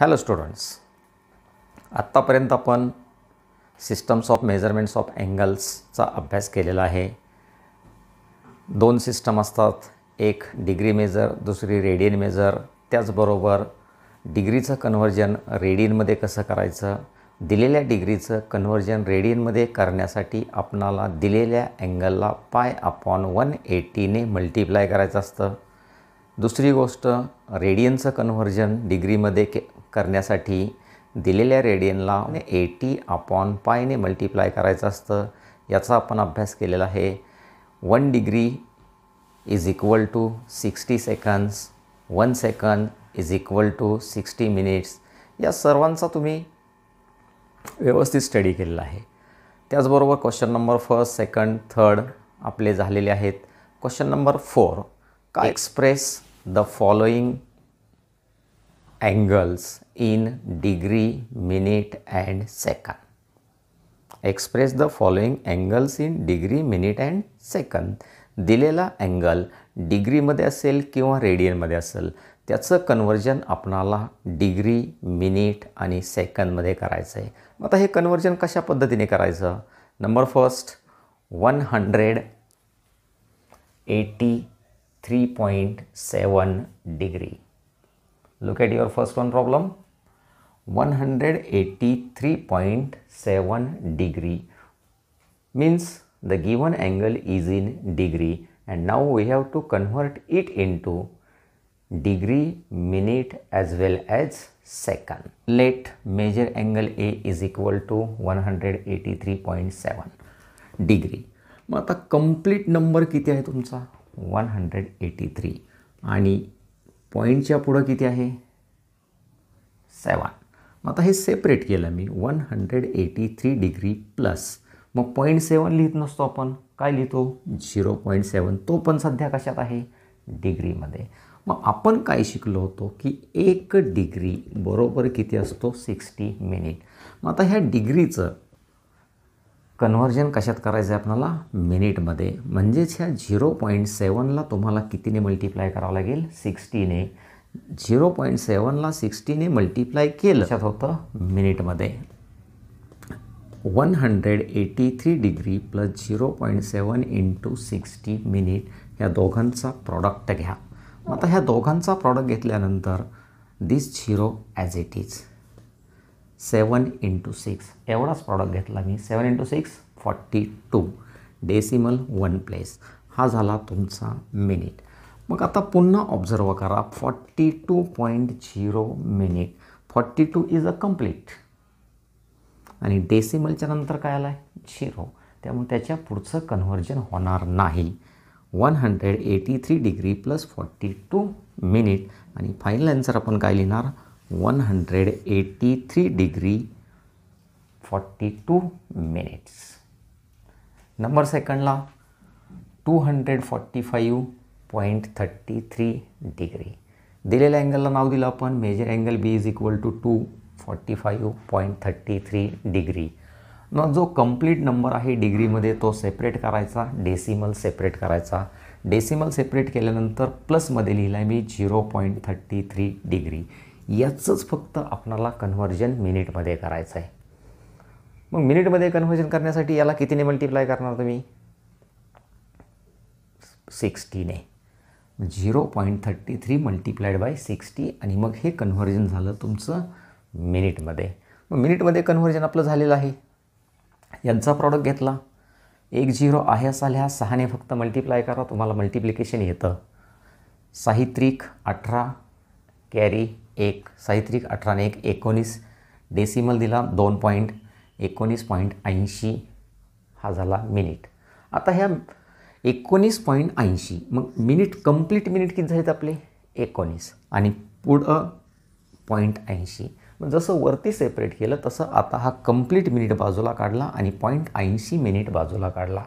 Hello students आत्तापर्यंत आपण systems of measurements ऑफ अँगल्सचा अभ्यास केलेला आहे दोन सिस्टम असतात एक डिग्री मेजर दुसरी रेडियन मेजर त्याचबरोबर डिग्रीचं कन्व्हर्जन रेडियनमध्ये कसं करायचं दिलेल्या डिग्रीचं कन्व्हर्जन रेडियनमध्ये करण्यासाठी आपणाला दिलेल्या अँगलला पाय अपॉन वन एटीने मल्टिप्लाय करायचं असतं दुसरी गोष्ट रेडियनचं कन्व्हर्जन डिग्रीमध्ये के करण्यासाठी दिलेल्या रेडियनला एटी अपॉन पायने मल्टिप्लाय करायचं असतं याचा आपण अभ्यास केलेला आहे one degree is equal to sixty seconds one second is equal to sixty minutes या सर्वांचा तुम्ही व्यवस्थित स्टडी केलेला आहे त्याचबरोबर question number first second third आपले झालेले आहेत क्वेश्चन नंबर फोर का express the following angles in degree, minute and second. Express the following angles in degree minute and second. दिलेला अँगल डिग्रीमध्ये असेल किंवा रेडियनमध्ये असेल त्याचं कन्वर्जन आपणाला डिग्री मिनिट आणि सेकंदमध्ये करायचं आहे मग आता हे कन्वर्जन कशा पद्धतीने करायचं number first one hundred eighty three point seven degree Look at your first one problem. 183.7 degree means the given angle is in degree and now we have to convert it into degree, minute as well as second. Let major angle A is equal to 183.7 degree. Mata complete number kiti hai आहे 183 ani पॉईंटच्या पुढं किती आहे सेवन मग आता हे separate केलं मी one hundred eighty three degree plus मग पॉईंट सेवन लिहित नसतो आपण काय लिहितो झिरो पॉईंट सेवन तो पण सध्या कशात आहे डिग्रीमध्ये मग आपण काय शिकलो होतो की एक डिग्री बरोबर किती असतो सिक्स्टी मिनिट मग आता ह्या डिग्रीचं कन्वर्जन कशात करायचं आहे आपल्याला मिनिटमध्ये म्हणजेच ह्या झिरो पॉईंट सेवनला तुम्हाला कितीने मल्टिप्लाय करावं लागेल सिक्स्टीने झिरो पॉईंट सेवनला सिक्स्टीने मल्टिप्लाय केलं त्यात होतं मिनिटमध्ये one hundred eighty three degree plus zero point seven into sixty minute ह्या दोघांचा प्रॉडक्ट घ्या मग आता ह्या दोघांचा प्रॉडक्ट घेतल्यानंतर this zero as it is seven into six एवढाच प्रॉडक्ट घेतला मी seven into six forty two decimal one place हा झाला तुमचा मिनिट मग आता पुन्हा ऑब्झर्व करा forty two point zero minute forty two is a complete आणि डेसिमलच्या नंतर काय आला आहे झिरो त्यामुळे त्याच्या पुढचं कन्व्हर्जन होणार नाही one hundred eighty three degree plus forty two minute आणि फायनल आन्सर आपण काय लिहिणार 183 degree 42 minutes. Number second law 245.33 degree. दिलेल्या अँगलला नाव दिलं आपण measure angle B is equal to two forty five point thirty three degree मग जो कंप्लीट नंबर आहे डिग्रीमध्ये तो सेपरेट करायचा डेसिमल सेपरेट करायचा डेसिमल सेपरेट केल्यानंतर प्लसमध्ये लिहिला आहे मी zero point thirty three degree याचंच फक्त आपणाला कन्व्हर्जन मिनिटमध्ये करायचं आहे मग मिनिटमध्ये कन्व्हर्जन करण्यासाठी याला कितीने मल्टिप्लाय करणार तुम्ही सिक्स्टीने zero point thirty three multiplied by sixty आणि मग हे कन्व्हर्जन झालं तुमचं मिनिटमध्ये मग मिनिटमध्ये कन्व्हर्जन आपलं झालेलं आहे यांचा प्रॉडक्ट घेतला एक झिरो आहे साल्या सहाने फक्त मल्टिप्लाय करा तुम्हाला मल्टिप्लिकेशन येतं साहित्रिक अठरा कॅरी एक साहित्रिक अठराने एक एकोणीस डेसिमल दिला दोन पॉईंट एकोणीस पॉईंट ऐंशी हा झाला मिनिट आता ह्या एकोणीस पॉईंट ऐंशी मग मिनिट कंप्लीट मिनिट किती झालेत आपले एकोणीस आणि पुढं पॉईंट ऐंशी मग जसं वरती सेपरेट केलं तसं आता हा कंप्लीट मिनिट बाजूला काढला आणि पॉईंट ऐंशी मिनिट बाजूला काढला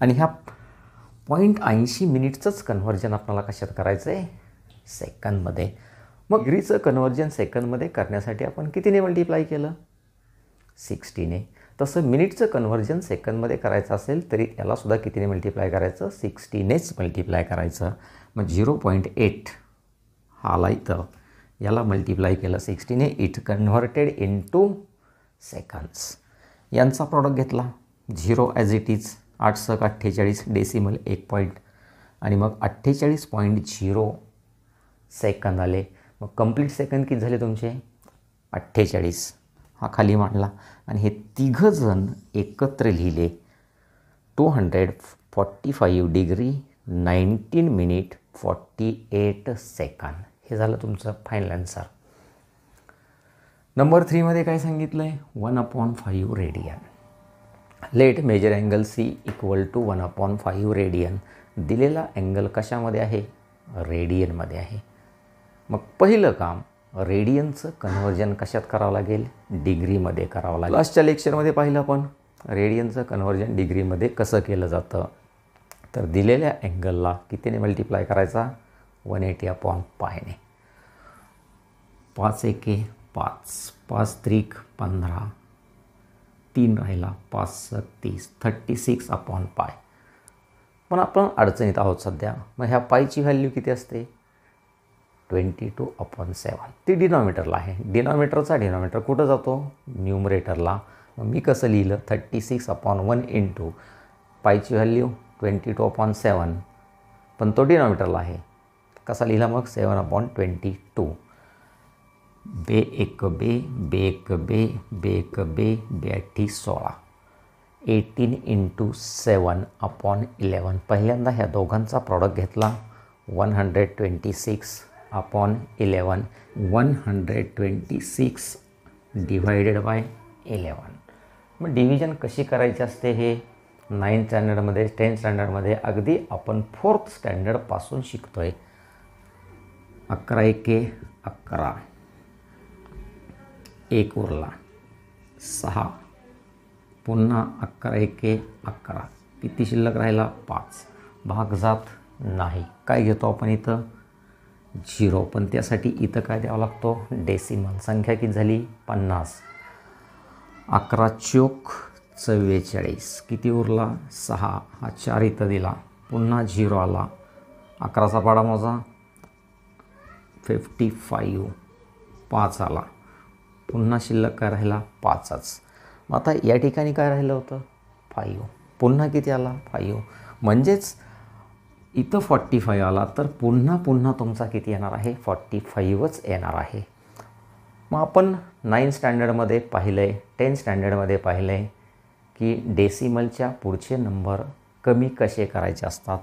आणि ह्या पॉईंट ऐंशी मिनिटचंच कन्व्हर्जन आपल्याला कशात करायचं आहे सेकंदमध्ये मग ग्रीचं कन्व्हर्जन सेकंदमध्ये करण्यासाठी आपण कितीने मल्टिप्लाय केलं सिक्स्टीने तसं मिनिटचं कन्व्हर्जन सेकंदमध्ये करायचं असेल तरी यालासुद्धा कितीने मल्टिप्लाय करायचं सिक्स्टीनेच मल्टिप्लाय करायचं मग झिरो पॉईंट एट हा आला इथं याला मल्टिप्लाय केलं सिक्स्टीने it converted into seconds यांचा प्रॉडक्ट घेतला झिरो ॲज इट इज आठ सक अठ्ठेचाळीस डेसिमल एक पॉईंट आणि मग अठ्ठेचाळीस पॉईंट झिरो सेकंद आले मग कम्प्लीट सेकंद किती झाले तुमचे अठ्ठेचाळीस हा खाली मांडला आणि हे तिघंजण एकत्र लिहिले two hundred forty five degree nineteen minute forty eight second हे झालं तुमचं फायनल आन्सर नंबर थ्रीमध्ये काय सांगितलं आहे one upon five radian let measure angle C equal to one upon five radian दिलेला अँगल कशामध्ये आहे रेडियनमध्ये आहे मग पहिलं काम रेडियनचं कन्व्हर्जन कशात करावं लागेल डिग्रीमध्ये करावं लागेल लास्टच्या लेक्चरमध्ये पाहिलं आपण रेडियनचं कन्व्हर्जन डिग्रीमध्ये कसं केलं जातं तर दिलेल्या अँगलला कितीने मल्टिप्लाय करायचा वन एटी अपॉन पायने पाच एके पाच पाच त्रिक पंधरा तीन राहिला पाच सत्तीस थर्टी सिक्स अपॉन पाय पण आपण अडचणीत आहोत सध्या मग ह्या पायची व्हॅल्यू किती असते ट्वेंटी टू अपॉन सेवन ते डिनॉमीटरला आहे डिनॉमीटरचा डिनॉमीटर कुठं जातो न्यूमरेटरला मी कसं लिहिलं thirty six upon one into पायची value twenty two upon seven पण तो डिनॉमीटरला आहे कसा लिहिला मग सेवन अपॉन ट्वेंटी टू बे एक बे बे एक बे बे एक बे अठ्ठी सोळा eighteen into seven upon eleven पहिल्यांदा ह्या दोघांचा प्रॉडक्ट घेतला one hundred twenty six eleven one hundred twenty six divided by eleven मग डिव्हिजन कशी करायची असते हे नाईन स्टँडर्डमध्ये टेन स्टँडर्डमध्ये अगदी आपण फोर्थ स्टँडर्डपासून शिकतो आहे अकरा एके अकरा एक उरला सहा पुन्हा अकरा एके अकरा किती शिल्लक राहिला पाच भाग जात नाही काय घेतो आपण इथं झिरो पण त्यासाठी इथं काय द्यावा लागतो डेसिमल संख्या किती झाली पन्नास अकरा चोक चव्वेचाळीस किती उरला सहा हा चार इथं दिला पुन्हा झिरो आला अकराचा पाडा माझा फिफ्टी फाईव्ह पाच आला पुन्हा शिल्लक काय राहिला पाचच मग आता या ठिकाणी काय राहिलं होतं फाईव्ह पुन्हा किती आला फाईव्ह म्हणजेच इथं फॉर्टी फाईव्ह आला तर पुन्हा पुन्हा तुमचा किती येणार आहे फॉर्टी फाईव्हच येणार आहे मग आपण नाईन स्टँडर्डमध्ये पाहिलं आहे टेन स्टँडर्डमध्ये पाहिलं आहे की डेसिमलच्या पुढचे नंबर कमी कसे करायचे असतात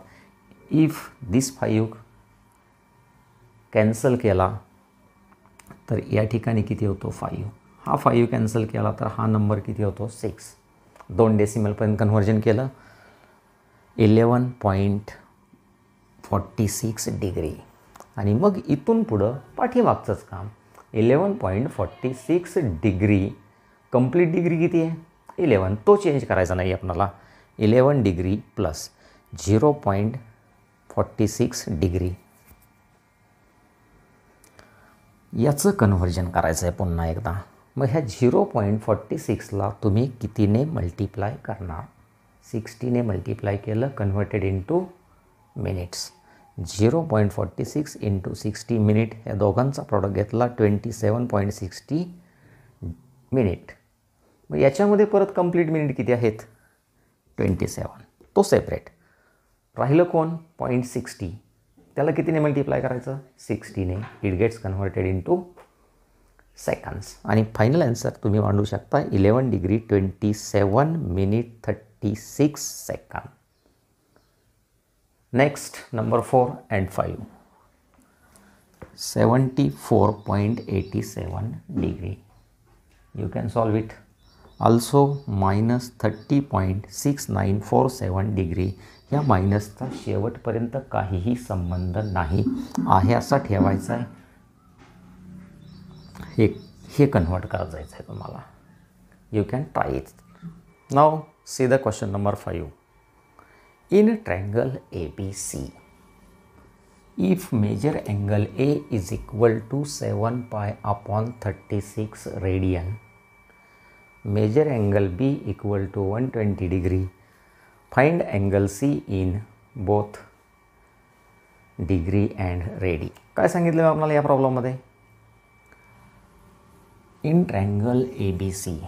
इफ दिस फाईव्ह कॅन्सल केला तर या ठिकाणी किती होतो फाईव्ह हा फाईव्ह कॅन्सल केला तर हा नंबर किती होतो सिक्स दोन डेसिमलपर्यंत कन्व्हर्जन केलं eleven point forty six degree आणि मग इथून पुढं पाठीमागचंच काम eleven point forty six degree complete degree किती आहे इलेवन तो चेंज करायचा नाही आपणाला eleven degree plus zero point forty six degree याचं कन्व्हर्जन करायचं आहे पुन्हा एकदा मग ह्या झिरो पॉईंट फॉर्टी सिक्सला तुम्ही कितीने मल्टिप्लाय करणार सिक्स्टीने मल्टिप्लाय केलं converted into minutes zero point forty six into sixty minute या दोघांचा प्रॉडक्ट घेतला twenty seven point sixty minute मग याच्यामध्ये परत कम्प्लीट मिनिट किती आहेत ट्वेंटी सेवन तो सेपरेट राहिलं कोण पॉईंट सिक्स्टी त्याला कितीने मल्टिप्लाय करायचं सिक्स्टीने it gets converted into seconds आणि फायनल ॲन्सर तुम्ही मांडू शकता eleven degree twenty seven minute thirty six second next number four and five seventy four point eighty seven degree you can solve it also minus thirty point six nine four seven degree ह्या मायनसचा शेवटपर्यंत काहीही संबंध नाही आहे असा ठेवायचा आहे हे कन्व्हर्ट करा जायचं आहे तुम्हाला you can try it now see the question number five in a triangle ABC. If major angle A is equal to 7 pi upon 36 radian, major angle B equal to 120 degree, find angle C in both degree and radian काय सांगितलं मी आपल्याला या प्रॉब्लेममध्ये in triangle A B C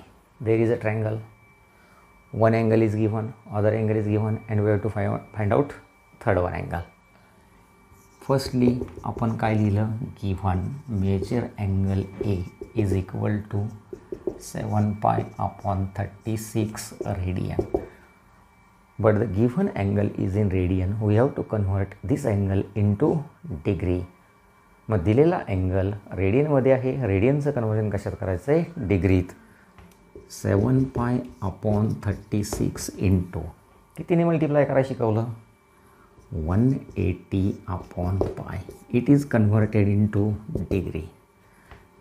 there is a triangle one angle is given other angle is given and we have to find out third one one firstly आपण काय लिहिलं given measure angle A is equal to seven pi upon thirty six radian but the given angle is in radian we have to convert this angle into degree मग दिलेला angle रेडियनमध्ये आहे रेडियनचं conversion कशात करायचं आहे डिग्रीत seven pi upon thirty six into कितीने multiply करायला शिकवलं one eighty upon pi it is converted into degree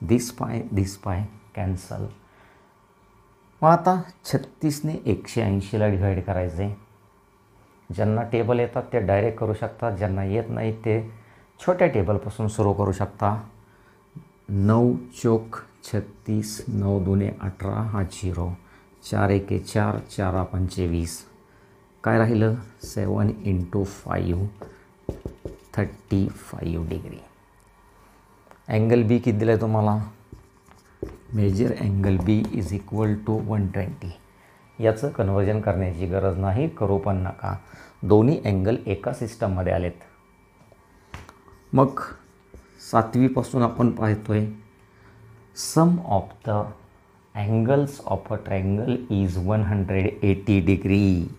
this pi this पाय कॅन्सल मग आता छत्तीसने एकशे ऐंशीला डिव्हाइड करायचे ज्यांना टेबल येतात ते डायरेक्ट करू शकतात ज्यांना येत नाही ते छोट्या टेबलपासून सुरू करू शकता नऊ चोख छत्तीस नऊ दोन्ही अठरा हा झिरो चार एके चार चार पंचेवीस काय राहिलं seven into five thirty five degree angle B किती दिलं आहे तुम्हाला measure angle B is equal to one twenty याचं कन्वर्जन करण्याची गरज नाही करू पण नका दोन्ही अँगल एका सिस्टममध्ये आलेत मग सातवीपासून आपण पाहतो आहे sum of the angles of a triangle is one hundred eighty degree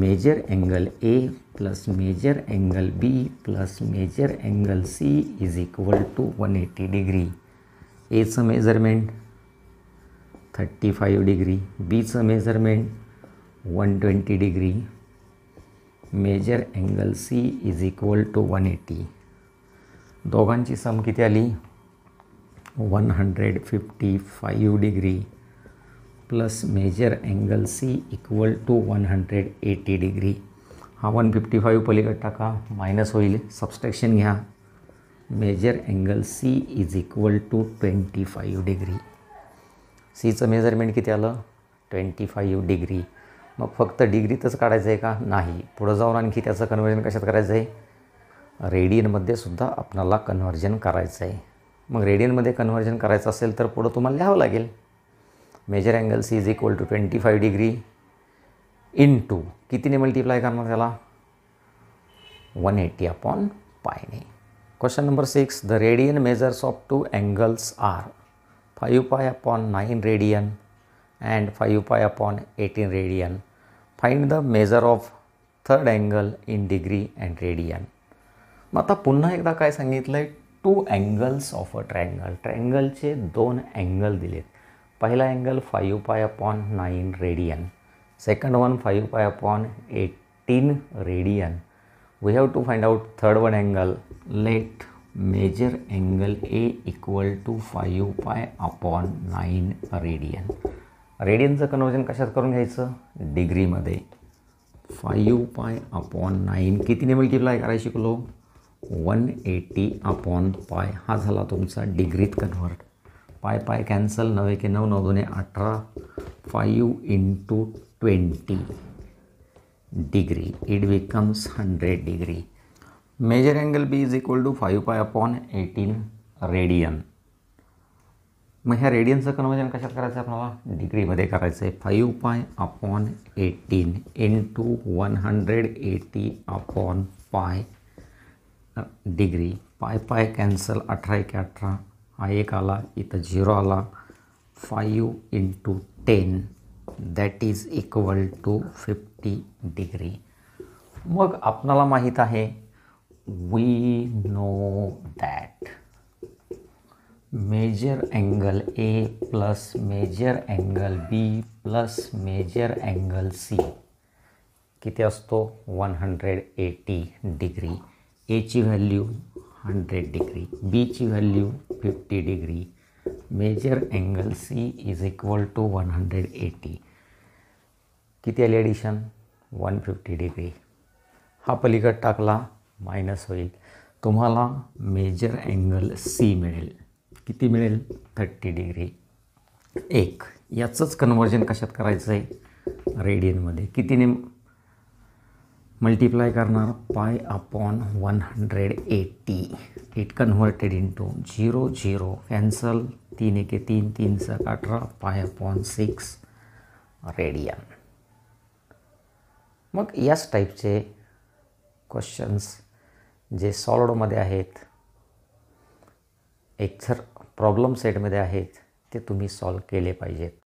measure angle A plus measure angle B plus measure angle C is equal to one eighty degree एचं मेजरमेंट थर्टी फाईव्ह डिग्री बीचं measurement one twenty degree measure angle C is equal to one eighty दोघांची sum किती आली one hundred fifty degree plus measure plus C equal to one hundred eighty degree हा one fifty five पलीकड टाका minus होईल subtraction घ्या measure angle C is equal to twenty five degree सीचं measurement किती आलं ट्वेंटी फाईव्ह डिग्री मग फक्त डिग्रीतच काढायचं आहे का नाही पुढं जाऊन आणखी त्याचं कन्व्हर्जन कशात करायचं आहे रेडियनमध्ये सुद्धा आपणाला कन्व्हर्जन करायचं आहे मग रेडियनमध्ये कन्व्हर्जन करायचं असेल तर पुढं तुम्हाला लिहावं लागेल measure angle is equal to twenty five degree into कितीने मल्टिप्लाय करणार त्याला वन एटी अपॉन पायने question number six the radian measures of two angles are five pi upon nine radian and five pi upon eighteen radian find the measure of third angle in degree and radian मग आता पुन्हा एकदा काय सांगितलं आहे two angles of a triangle ट्रँगलचे दोन angle दिलेत पहिला angle five pi upon nine radian second one five pi upon eighteen radian we have to find out third one angle let measure angle A equal to five pi upon nine radian रेडियनचं conversion कशात करून घ्यायचं डिग्रीमध्ये five pi upon nine कितीने multiply करायला शिकलो one eighty upon पाय हा झाला तुमचा डिग्रीत कन्व्हर्ट पाय पाय कॅन्सल नवे की नऊ नऊ दोन्ही अठरा five into twenty degree it becomes hundred degree measure angle B is equal to five pi upon eighteen radian मग ह्या रेडियनचं कन्वर्जन कशात करायचं आहे आपल्याला डिग्रीमध्ये करायचं आहे five pi upon eighteen into one hundred eighty upon pi degree pi pi cancel अठरा एक अठरा हा एक आला इथं झिरो आला five into ten that is equal to fifty degree मग आपणाला माहीत आहे we know that measure angle A plus measure angle B plus measure angle C किती असतो वन हंड्रेड एटी डिग्री एची व्हॅल्यू हंड्रेड डिग्री बीची value fifty degree measure angle C is equal to one hundred eighty किती आली addition one fifty degree हा पलीकड टाकला minus होईल तुम्हाला मेजर अँगल सी मिळेल किती मिळेल थर्टी डिग्री एक याचंच कन्वर्जन कशात करायचं आहे रेडियनमध्ये कितीने मल्टिप्लाय करणार pi upon one hundred eighty it converted to zero zero cancel तीन एके तीन तीन अठरा पाय अपॉन सिक्स रेडियन मग याच टाईपचे क्वेश्चन्स जे सॉल्वडमध्ये आहेत एकसर प्रॉब्लम सेटमध्ये आहेत ते तुम्ही सॉल्व केले पाहिजेत